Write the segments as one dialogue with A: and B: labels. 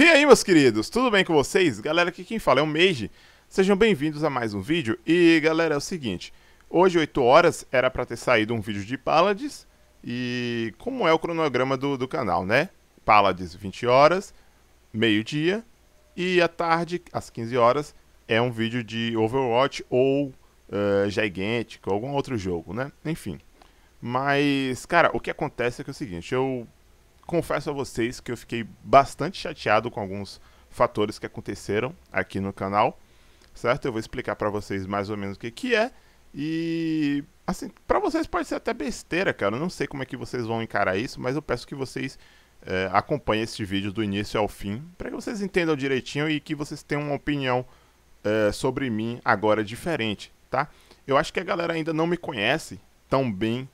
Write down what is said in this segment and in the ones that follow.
A: E aí, meus queridos, tudo bem com vocês? Galera, aqui quem fala é o Mage. Sejam bem-vindos a mais um vídeo. E, galera, é o seguinte. Hoje, 8 horas, era para ter saído um vídeo de Paladins E como é o cronograma do, do canal, né? Paladins 20 horas, meio-dia. E à tarde, às 15 horas, é um vídeo de Overwatch ou uh, Gigantic, ou algum outro jogo, né? Enfim. Mas, cara, o que acontece é que é o seguinte. Eu confesso a vocês que eu fiquei bastante chateado com alguns fatores que aconteceram aqui no canal, certo? Eu vou explicar para vocês mais ou menos o que, que é. E assim, para vocês pode ser até besteira, cara. Eu não sei como é que vocês vão encarar isso, mas eu peço que vocês é, acompanhem este vídeo do início ao fim, para que vocês entendam direitinho e que vocês tenham uma opinião é, sobre mim agora diferente, tá? Eu acho que a galera ainda não me conhece tão bem,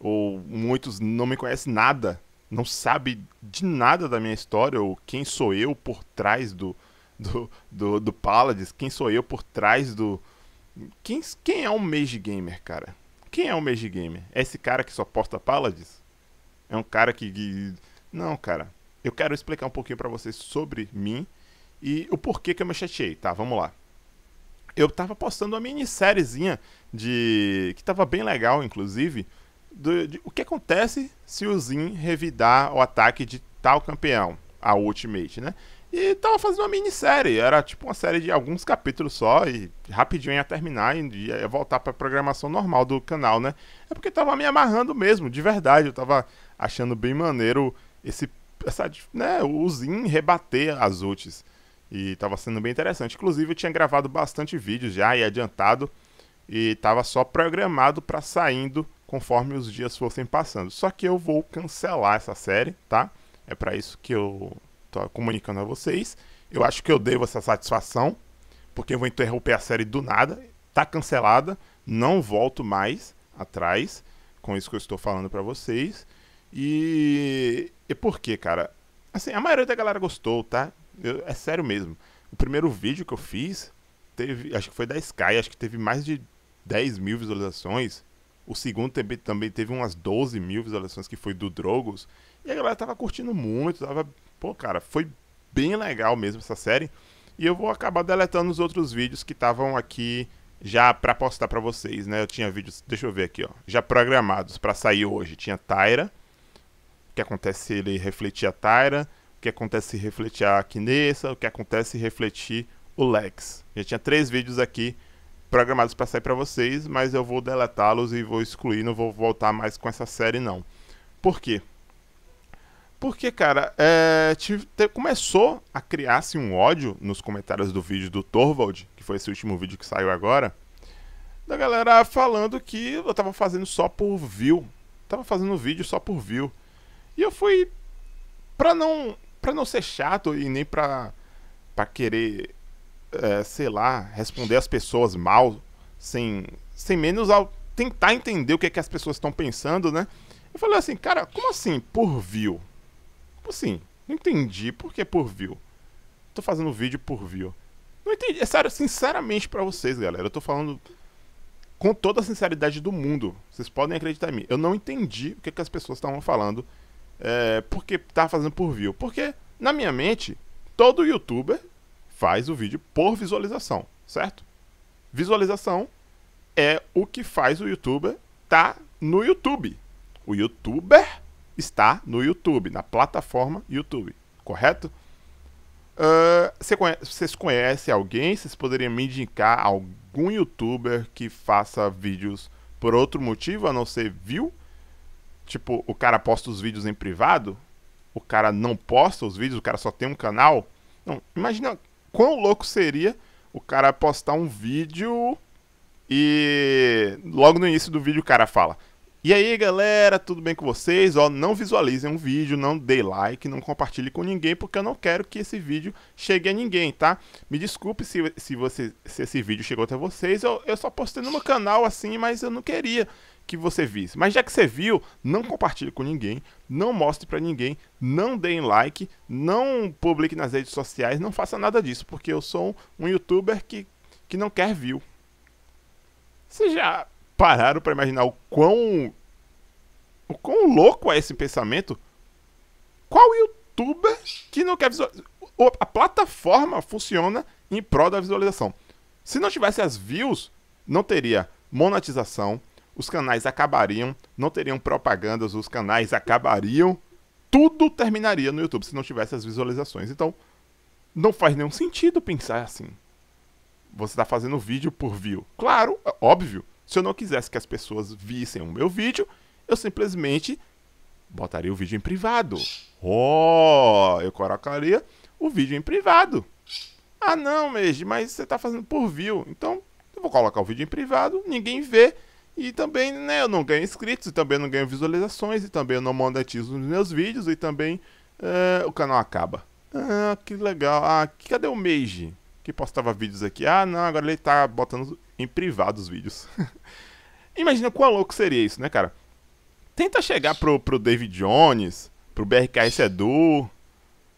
A: ou muitos não me conhecem nada não sabe de nada da minha história, ou quem sou eu por trás do, do, do, do Paladins, quem sou eu por trás do. Quem, quem é um Mage Gamer, cara? Quem é um Mage Gamer? É esse cara que só posta Paladins? É um cara que. Não, cara. Eu quero explicar um pouquinho para vocês sobre mim e o porquê que eu me chateei, tá? Vamos lá. Eu tava postando uma minissériezinha de. que tava bem legal, inclusive do, de, o que acontece se o Zin revidar o ataque de tal campeão, a Ultimate, né? E tava fazendo uma minissérie, era tipo uma série de alguns capítulos só, e rapidinho ia terminar e ia voltar pra programação normal do canal, né? É porque tava me amarrando mesmo, de verdade, eu tava achando bem maneiro esse, essa, né, o Zin rebater as ultis. E tava sendo bem interessante. Inclusive, eu tinha gravado bastante vídeos já e adiantado, e tava só programado para saindo conforme os dias fossem passando. Só que eu vou cancelar essa série, tá? É para isso que eu tô comunicando a vocês. Eu acho que eu devo essa satisfação, porque eu vou interromper a série do nada. Tá cancelada, não volto mais atrás com isso que eu estou falando para vocês. E e por quê, cara? Assim, a maioria da galera gostou, tá? Eu, é sério mesmo. O primeiro vídeo que eu fiz teve, acho que foi da Sky, acho que teve mais de 10 mil visualizações, o segundo também, também teve umas 12 mil visualizações, que foi do Drogos. E a galera tava curtindo muito, tava. Pô, cara, foi bem legal mesmo essa série. E eu vou acabar deletando os outros vídeos que estavam aqui já para postar para vocês, né? Eu tinha vídeos, deixa eu ver aqui, ó, já programados para sair hoje. Tinha Tyra, o que acontece se ele refletir a Tyra, o que acontece se refletir a Kinesa, o que acontece se refletir o Lex. Já tinha três vídeos aqui programados para sair para vocês, mas eu vou deletá-los e vou excluir, não vou voltar mais com essa série não. Por quê? Porque, cara, é, te, começou a criar-se um ódio nos comentários do vídeo do Torvald, que foi esse último vídeo que saiu agora, da galera falando que eu tava fazendo só por view. Tava fazendo vídeo só por view. E eu fui. Pra não, pra não ser chato e nem pra, pra querer é, sei lá, responder as pessoas mal, sem, sem menos ao tentar entender o que, é que as pessoas estão pensando, né? Eu falei assim, cara, como assim por view? Como assim? Não entendi. Por que por view? Tô fazendo vídeo por view. Não entendi. É sério, sinceramente para vocês, galera. Eu tô falando com toda a sinceridade do mundo. Vocês podem acreditar em mim. Eu não entendi o que, é que as pessoas estavam falando. É, porque tava fazendo por view. Porque, na minha mente, todo youtuber faz o vídeo por visualização, certo? Visualização é o que faz o youtuber tá no YouTube. O youtuber está no YouTube, na plataforma YouTube, correto? Uh, você conhece, vocês conhecem alguém? Vocês poderiam me indicar algum youtuber que faça vídeos por outro motivo a não ser view? Tipo, o cara posta os vídeos em privado? O cara não posta os vídeos? O cara só tem um canal? Não, imagina quão louco seria o cara postar um vídeo e logo no início do vídeo o cara fala: E aí galera, tudo bem com vocês? Ó, não visualizem um vídeo, não dê like, não compartilhe com ninguém, porque eu não quero que esse vídeo chegue a ninguém, tá? Me desculpe se, se, você, se esse vídeo chegou até vocês, eu, eu só postei no meu canal assim, mas eu não queria que você visse. Mas já que você viu, não compartilhe com ninguém, não mostre para ninguém, não deem like, não publique nas redes sociais, não faça nada disso, porque eu sou um youtuber que, que não quer view. Vocês já pararam para imaginar o quão o quão louco é esse pensamento? Qual youtuber que não quer visualizar? A plataforma funciona em prol da visualização. Se não tivesse as views, não teria monetização, os canais acabariam, não teriam propagandas, os canais acabariam, tudo terminaria no YouTube se não tivesse as visualizações. Então, não faz nenhum sentido pensar assim. Você está fazendo vídeo por view. Claro, é óbvio. Se eu não quisesse que as pessoas vissem o meu vídeo, eu simplesmente botaria o vídeo em privado. Oh, eu colocaria o vídeo em privado. Ah, não, Mage, mas você está fazendo por view. Então, eu vou colocar o vídeo em privado, ninguém vê, e também, né, eu não ganho inscritos, e também não ganho visualizações, e também eu não monetizo os meus vídeos, e também uh, o canal acaba. Ah, que legal. Ah, cadê o Meiji? Que postava vídeos aqui. Ah, não, agora ele tá botando em privado os vídeos. Imagina quão louco seria isso, né, cara? Tenta chegar pro, pro David Jones, pro BRKS Edu,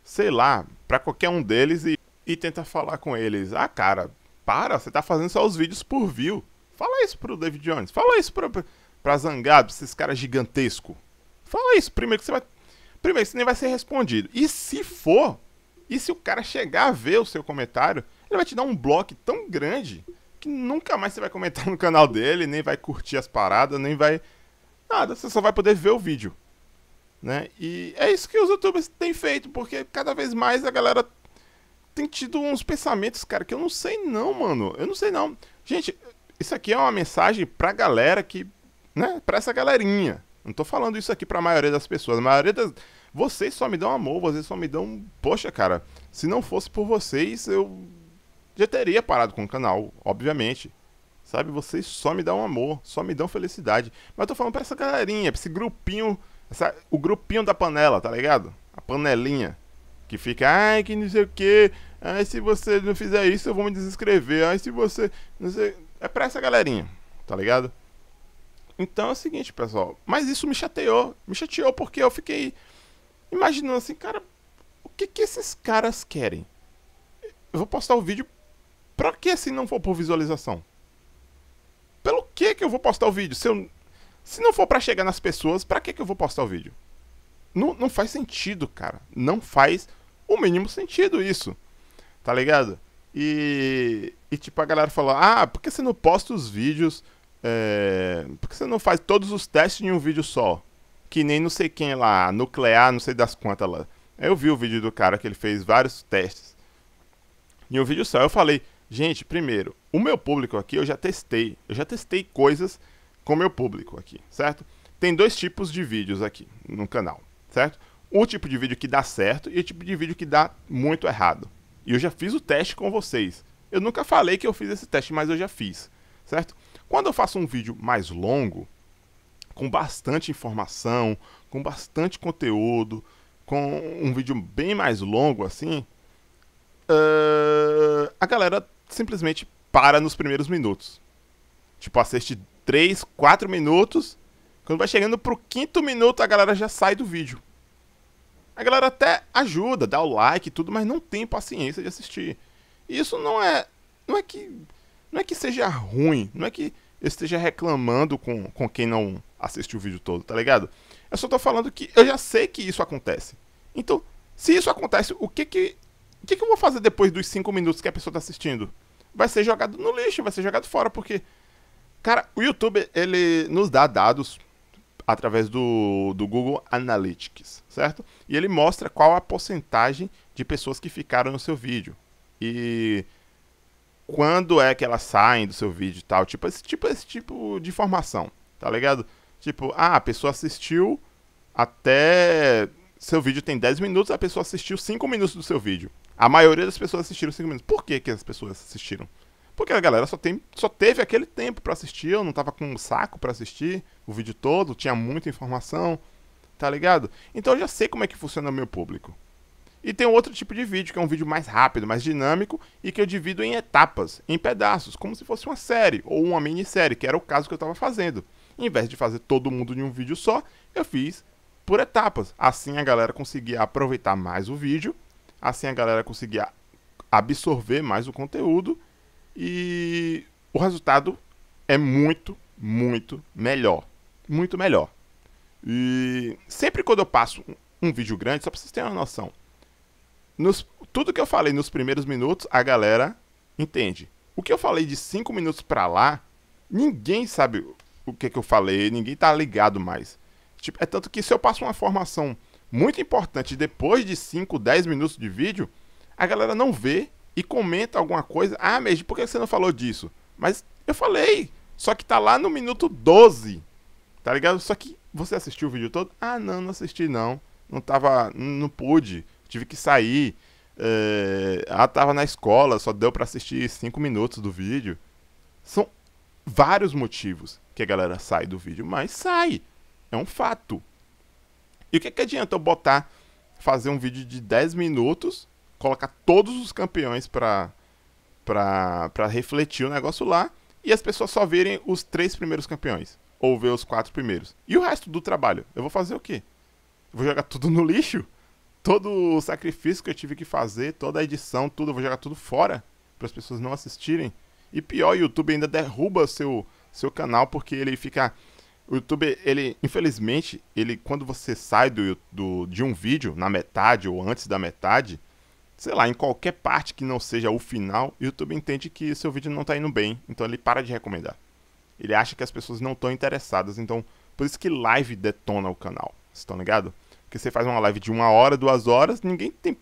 A: sei lá, pra qualquer um deles e, e tenta falar com eles. Ah, cara, para, você tá fazendo só os vídeos por view. Fala isso pro David Jones. Fala isso pra, pra, pra Zangado, esses caras gigantescos. Fala isso. Primeiro que você vai. Primeiro, você nem vai ser respondido. E se for, e se o cara chegar a ver o seu comentário, ele vai te dar um bloco tão grande que nunca mais você vai comentar no canal dele, nem vai curtir as paradas, nem vai. Nada, você só vai poder ver o vídeo. Né? E é isso que os youtubers têm feito, porque cada vez mais a galera tem tido uns pensamentos, cara, que eu não sei não, mano. Eu não sei não. Gente, isso aqui é uma mensagem pra galera que, né, pra essa galerinha. Não tô falando isso aqui pra maioria das pessoas. A maioria das vocês só me dão amor, vocês só me dão, poxa, cara, se não fosse por vocês, eu já teria parado com o canal, obviamente. Sabe, vocês só me dão amor, só me dão felicidade. Mas eu tô falando pra essa galerinha, pra esse grupinho, essa, o grupinho da panela, tá ligado? A panelinha. Que fica, ai, que não sei o que, ai, se você não fizer isso, eu vou me desescrever, ai, se você. Não sei. É pra essa galerinha, tá ligado? Então é o seguinte, pessoal. Mas isso me chateou. Me chateou porque eu fiquei imaginando assim, cara, o que que esses caras querem? Eu vou postar o vídeo pra que se não for por visualização? Pelo que que eu vou postar o vídeo? Se, eu, se não for para chegar nas pessoas, pra que que eu vou postar o vídeo? Não, não faz sentido, cara. Não faz o mínimo sentido isso. Tá ligado? E e tipo, a galera falou, ah, por que você não posta os vídeos? É... Por que você não faz todos os testes em um vídeo só? Que nem não sei quem lá, nuclear, não sei das quantas lá. Eu vi o vídeo do cara que ele fez vários testes. Em um vídeo só, eu falei, gente, primeiro, o meu público aqui eu já testei. Eu já testei coisas com o meu público aqui, certo? Tem dois tipos de vídeos aqui no canal, certo? O tipo de vídeo que dá certo e o tipo de vídeo que dá muito errado. E eu já fiz o teste com vocês. Eu nunca falei que eu fiz esse teste, mas eu já fiz, certo? Quando eu faço um vídeo mais longo, com bastante informação, com bastante conteúdo, com um vídeo bem mais longo assim, uh, a galera simplesmente para nos primeiros minutos. Tipo, assiste 3, 4 minutos, quando vai chegando pro quinto minuto a galera já sai do vídeo. A galera até ajuda, dá o like e tudo, mas não tem paciência de assistir. Isso não é, não é que, não é que seja ruim, não é que eu esteja reclamando com, com quem não assistiu o vídeo todo, tá ligado? Eu só tô falando que eu já sei que isso acontece. Então, se isso acontece, o que que, o que, que eu vou fazer depois dos 5 minutos que a pessoa tá assistindo? Vai ser jogado no lixo, vai ser jogado fora, porque, cara, o YouTube, ele nos dá dados através do, do Google Analytics, certo? E ele mostra qual a porcentagem de pessoas que ficaram no seu vídeo. E quando é que elas saem do seu vídeo e tal? Tipo esse, tipo esse tipo de informação, tá ligado? Tipo, ah, a pessoa assistiu até. Seu vídeo tem 10 minutos, a pessoa assistiu 5 minutos do seu vídeo. A maioria das pessoas assistiram 5 minutos. Por que, que as pessoas assistiram? Porque a galera só, tem, só teve aquele tempo para assistir, eu não tava com um saco para assistir o vídeo todo, tinha muita informação, tá ligado? Então eu já sei como é que funciona o meu público. E tem outro tipo de vídeo, que é um vídeo mais rápido, mais dinâmico e que eu divido em etapas, em pedaços, como se fosse uma série ou uma minissérie, que era o caso que eu estava fazendo. Em vez de fazer todo mundo em um vídeo só, eu fiz por etapas. Assim a galera conseguia aproveitar mais o vídeo, assim a galera conseguia absorver mais o conteúdo e o resultado é muito, muito melhor. Muito melhor. E sempre quando eu passo um vídeo grande, só para vocês terem uma noção, nos, tudo que eu falei nos primeiros minutos, a galera entende. O que eu falei de cinco minutos para lá, ninguém sabe o que, que eu falei, ninguém tá ligado mais. Tipo, é tanto que se eu passo uma formação muito importante depois de 5, 10 minutos de vídeo, a galera não vê e comenta alguma coisa. Ah, mesmo, por que você não falou disso? Mas eu falei. Só que tá lá no minuto 12. Tá ligado? Só que você assistiu o vídeo todo? Ah, não, não assisti não. Não tava. Não pude tive que sair. É, eh, ela ah, tava na escola, só deu para assistir cinco minutos do vídeo. São vários motivos que a galera sai do vídeo, mas sai. É um fato. E o que, que adianta eu botar, fazer um vídeo de 10 minutos, colocar todos os campeões pra, pra, pra refletir o negócio lá, e as pessoas só verem os três primeiros campeões, ou ver os quatro primeiros. E o resto do trabalho? Eu vou fazer o quê? Eu vou jogar tudo no lixo? todo o sacrifício que eu tive que fazer, toda a edição, tudo, eu vou jogar tudo fora para as pessoas não assistirem. E pior, o YouTube ainda derruba seu seu canal porque ele fica o YouTube, ele, infelizmente, ele quando você sai do, do de um vídeo na metade ou antes da metade, sei lá, em qualquer parte que não seja o final, o YouTube entende que seu vídeo não está indo bem, então ele para de recomendar. Ele acha que as pessoas não estão interessadas, então por isso que live detona o canal, estão ligados? Porque você faz uma live de uma hora, duas horas, ninguém tem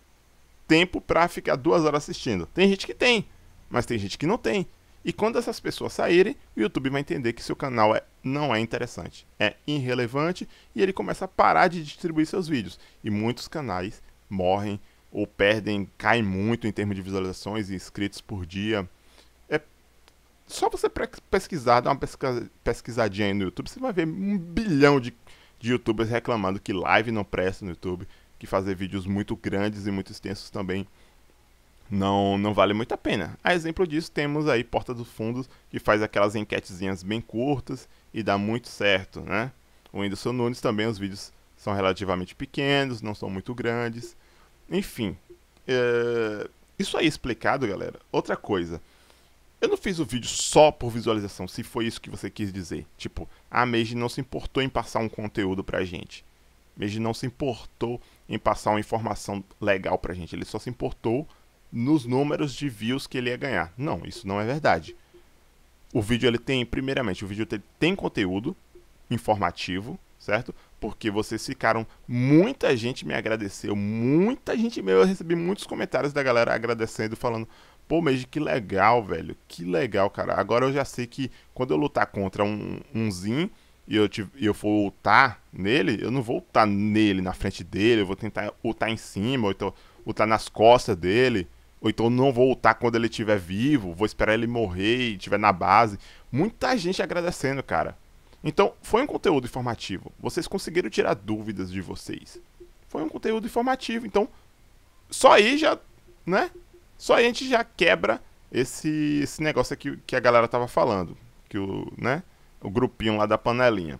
A: tempo para ficar duas horas assistindo. Tem gente que tem, mas tem gente que não tem. E quando essas pessoas saírem, o YouTube vai entender que seu canal é, não é interessante, é irrelevante e ele começa a parar de distribuir seus vídeos. E muitos canais morrem ou perdem, caem muito em termos de visualizações e inscritos por dia. É só você pesquisar, dar uma pesquisadinha aí no YouTube, você vai ver um bilhão de de youtubers reclamando que live não presta no YouTube, que fazer vídeos muito grandes e muito extensos também não, não vale muito a pena. A exemplo disso temos aí Porta dos Fundos, que faz aquelas enquetezinhas bem curtas e dá muito certo, né? O Whindersson Nunes também, os vídeos são relativamente pequenos, não são muito grandes. Enfim, é... isso aí explicado, galera. Outra coisa, eu não fiz o vídeo só por visualização, se foi isso que você quis dizer. Tipo, a Meiji não se importou em passar um conteúdo pra gente. Meiji não se importou em passar uma informação legal pra gente. Ele só se importou nos números de views que ele ia ganhar. Não, isso não é verdade. O vídeo ele tem, primeiramente, o vídeo tem conteúdo informativo, certo? Porque vocês ficaram, muita gente me agradeceu, muita gente meu, eu recebi muitos comentários da galera agradecendo, falando: Pô, mas que legal, velho. Que legal, cara. Agora eu já sei que quando eu lutar contra um, um Zin e eu, te, eu for lutar nele, eu não vou lutar nele, na frente dele. Eu vou tentar lutar em cima, ou então lutar nas costas dele. Ou então não vou lutar quando ele estiver vivo. Vou esperar ele morrer e estiver na base. Muita gente agradecendo, cara. Então, foi um conteúdo informativo. Vocês conseguiram tirar dúvidas de vocês. Foi um conteúdo informativo. Então, só aí já, né? Só a gente já quebra esse, esse negócio aqui que a galera tava falando, que o, né, o grupinho lá da panelinha.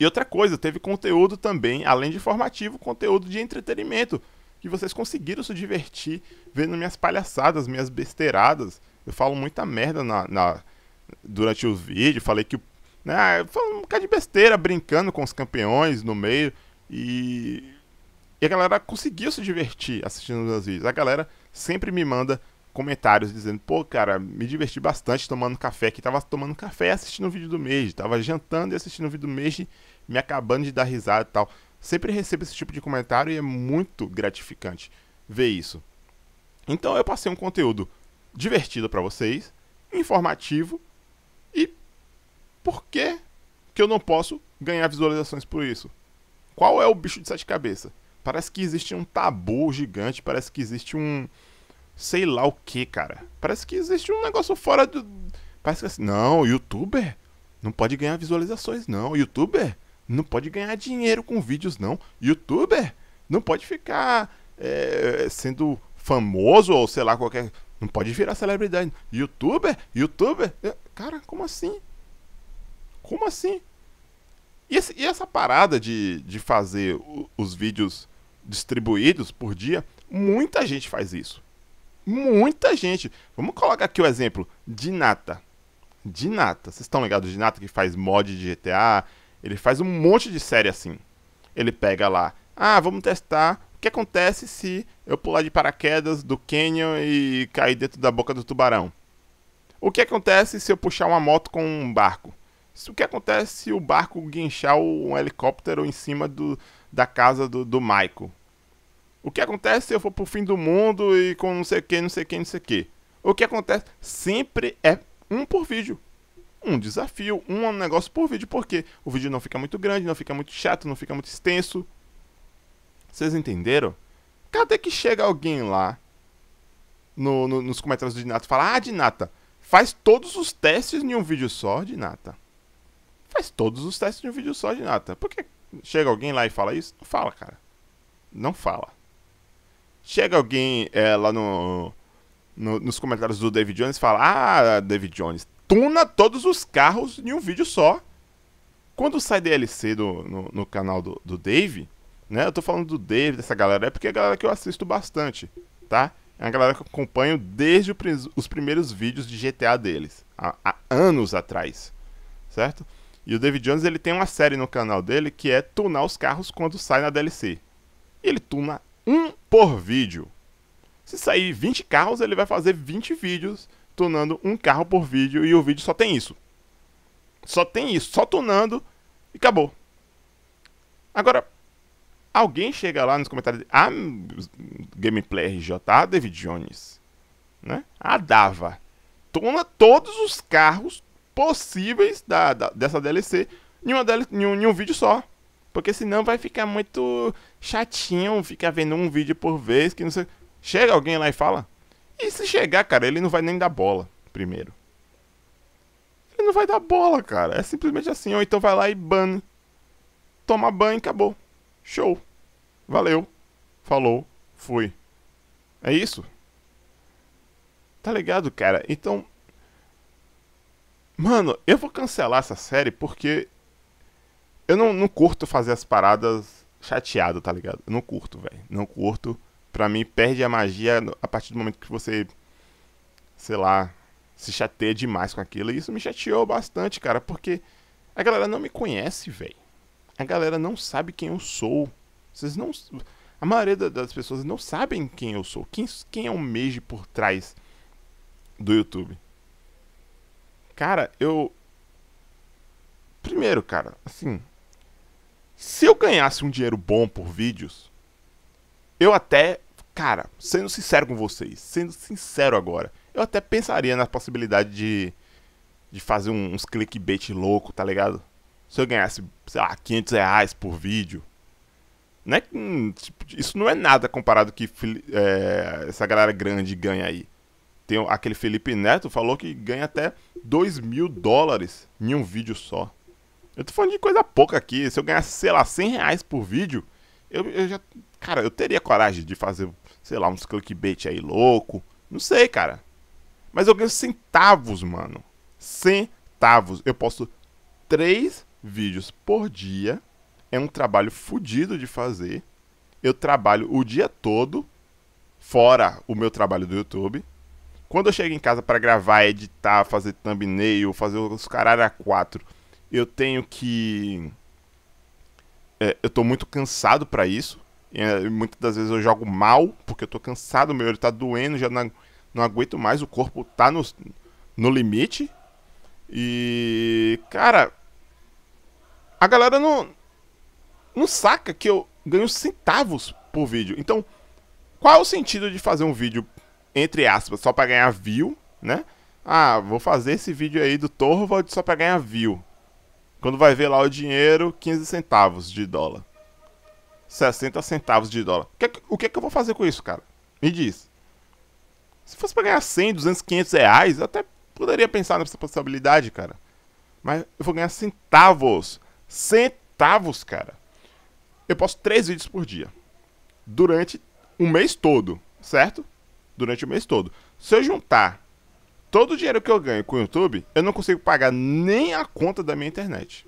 A: E outra coisa, teve conteúdo também, além de informativo, conteúdo de entretenimento, que vocês conseguiram se divertir vendo minhas palhaçadas, minhas besteiradas. Eu falo muita merda na, na durante os vídeos, falei que né, eu falo um bocado de besteira brincando com os campeões no meio e e a galera conseguiu se divertir assistindo os vídeos. A galera sempre me manda comentários dizendo: pô, cara, me diverti bastante tomando café, que tava tomando café assistindo o vídeo do mês, tava jantando e assistindo o vídeo do mês, me acabando de dar risada e tal. Sempre recebo esse tipo de comentário e é muito gratificante ver isso. Então eu passei um conteúdo divertido para vocês, informativo e por que que eu não posso ganhar visualizações por isso? Qual é o bicho de sete cabeças? Parece que existe um tabu gigante, parece que existe um. Sei lá o que, cara. Parece que existe um negócio fora do. Parece que assim. Não, youtuber não pode ganhar visualizações, não. Youtuber não pode ganhar dinheiro com vídeos, não. Youtuber não pode ficar é, sendo famoso ou sei lá qualquer. Não pode virar celebridade. Youtuber? Youtuber? É, cara, como assim? Como assim? E, e essa parada de, de fazer os vídeos distribuídos por dia, muita gente faz isso. Muita gente. Vamos colocar aqui o exemplo de Nata. De Nata. Vocês estão ligados de Nata que faz mod de GTA? Ele faz um monte de série assim. Ele pega lá, ah, vamos testar o que acontece se eu pular de paraquedas do canyon e cair dentro da boca do tubarão. O que acontece se eu puxar uma moto com um barco? O que acontece se o barco guinchar um helicóptero em cima do, da casa do, do Michael. O que acontece se eu for pro fim do mundo e com não sei o que, não sei o que, não sei o que? O que acontece sempre é um por vídeo. Um desafio, um negócio por vídeo, porque o vídeo não fica muito grande, não fica muito chato, não fica muito extenso. Vocês entenderam? Cadê que chega alguém lá no, no, nos comentários do Dinata e fala: Ah, Dinata, faz todos os testes em um vídeo só, Dinata. Faz todos os testes em um vídeo só, Dinata. Por quê? Chega alguém lá e fala isso? Não fala, cara. Não fala. Chega alguém é, lá no, no, nos comentários do David Jones e fala: Ah, David Jones, tuna todos os carros em um vídeo só. Quando sai DLC do, no, no canal do, do Dave, né? Eu tô falando do Dave, dessa galera, é porque é a galera que eu assisto bastante, tá? É uma galera que eu acompanho desde o, os primeiros vídeos de GTA deles, há, há anos atrás, certo? E o David Jones ele tem uma série no canal dele que é tunar os carros quando sai na DLC. E ele tuna um por vídeo. Se sair 20 carros, ele vai fazer 20 vídeos tunando um carro por vídeo e o vídeo só tem isso. Só tem isso, só tunando e acabou. Agora, alguém chega lá nos comentários, ah, Gameplay RJ, ah, David Jones, né? Ah, dava. Tuna todos os carros possíveis da, da dessa DLC em, uma DLC, em um, em um vídeo só. Porque senão vai ficar muito chatinho ficar vendo um vídeo por vez que não sei. Chega alguém lá e fala. E se chegar, cara, ele não vai nem dar bola primeiro. Ele não vai dar bola, cara. É simplesmente assim. Ou então vai lá e ban, Toma ban, e acabou. Show. Valeu. Falou. Fui. É isso? Tá ligado, cara? Então, Mano, eu vou cancelar essa série porque eu não, não curto fazer as paradas chateado, tá ligado? Eu não curto, velho. Não curto. Pra mim, perde a magia a partir do momento que você, sei lá, se chateia demais com aquilo. E isso me chateou bastante, cara, porque a galera não me conhece, velho. A galera não sabe quem eu sou. Vocês não. A maioria das pessoas não sabem quem eu sou. Quem, quem é o Mage por trás do YouTube? Cara, eu. Primeiro, cara, assim. Se eu ganhasse um dinheiro bom por vídeos, eu até. Cara, sendo sincero com vocês, sendo sincero agora, eu até pensaria na possibilidade de. De fazer uns clickbait louco, tá ligado? Se eu ganhasse, sei lá, 500 reais por vídeo, né? Hum, tipo, isso não é nada comparado que é, essa galera grande ganha aí. Tem aquele Felipe Neto falou que ganha até 2 mil dólares em um vídeo só. Eu tô falando de coisa pouca aqui. Se eu ganhasse, sei lá, 100 reais por vídeo, eu, eu já. Cara, eu teria coragem de fazer, sei lá, uns clickbait aí louco. Não sei, cara. Mas eu ganho centavos, mano. Centavos. Eu posto três vídeos por dia. É um trabalho fodido de fazer. Eu trabalho o dia todo, fora o meu trabalho do YouTube. Quando eu chego em casa para gravar, editar, fazer thumbnail, fazer os caralho a quatro, eu tenho que. É, eu tô muito cansado para isso. É, e muitas das vezes eu jogo mal, porque eu tô cansado, meu olho tá doendo, já não, não aguento mais, o corpo tá no, no limite. E. Cara. A galera não. Não saca que eu ganho centavos por vídeo. Então, qual é o sentido de fazer um vídeo entre aspas, só para ganhar view, né? Ah, vou fazer esse vídeo aí do Torvald só para ganhar view. Quando vai ver lá o dinheiro, 15 centavos de dólar. 60 centavos de dólar. O que, é que, o que, é que eu vou fazer com isso, cara? Me diz. Se fosse pra ganhar 100, 200, 500 reais, eu até poderia pensar nessa possibilidade, cara. Mas eu vou ganhar centavos. Centavos, cara. Eu posto três vídeos por dia. Durante um mês todo, certo? durante o mês todo. Se eu juntar todo o dinheiro que eu ganho com o YouTube, eu não consigo pagar nem a conta da minha internet.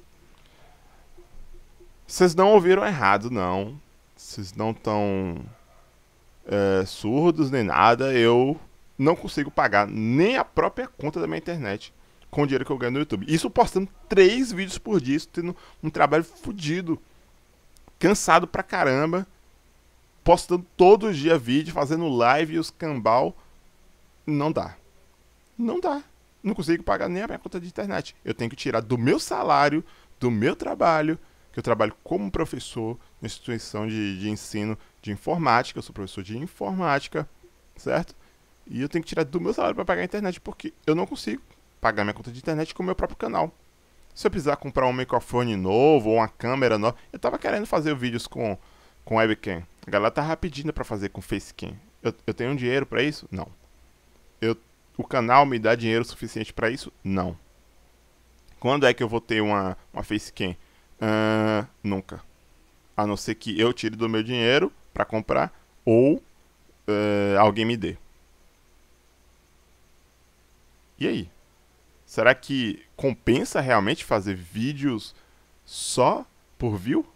A: Vocês não ouviram errado, não. Vocês não estão é, surdos nem nada. Eu não consigo pagar nem a própria conta da minha internet com o dinheiro que eu ganho no YouTube. Isso postando três vídeos por dia, tendo um trabalho fodido, cansado pra caramba postando todo dia vídeo, fazendo live e os cambal. Não dá. Não dá. Não consigo pagar nem a minha conta de internet. Eu tenho que tirar do meu salário, do meu trabalho, que eu trabalho como professor na instituição de, de ensino de informática. Eu sou professor de informática, certo? E eu tenho que tirar do meu salário para pagar a internet, porque eu não consigo pagar minha conta de internet com o meu próprio canal. Se eu precisar comprar um microfone novo ou uma câmera nova, eu tava querendo fazer vídeos com com webcam. A galera tá rapidinho para fazer com facecam. Eu, eu tenho dinheiro para isso? Não. Eu, o canal me dá dinheiro suficiente para isso? Não. Quando é que eu vou ter uma, uma facecam? Uh, nunca. A não ser que eu tire do meu dinheiro para comprar ou uh, alguém me dê. E aí? Será que compensa realmente fazer vídeos só por view?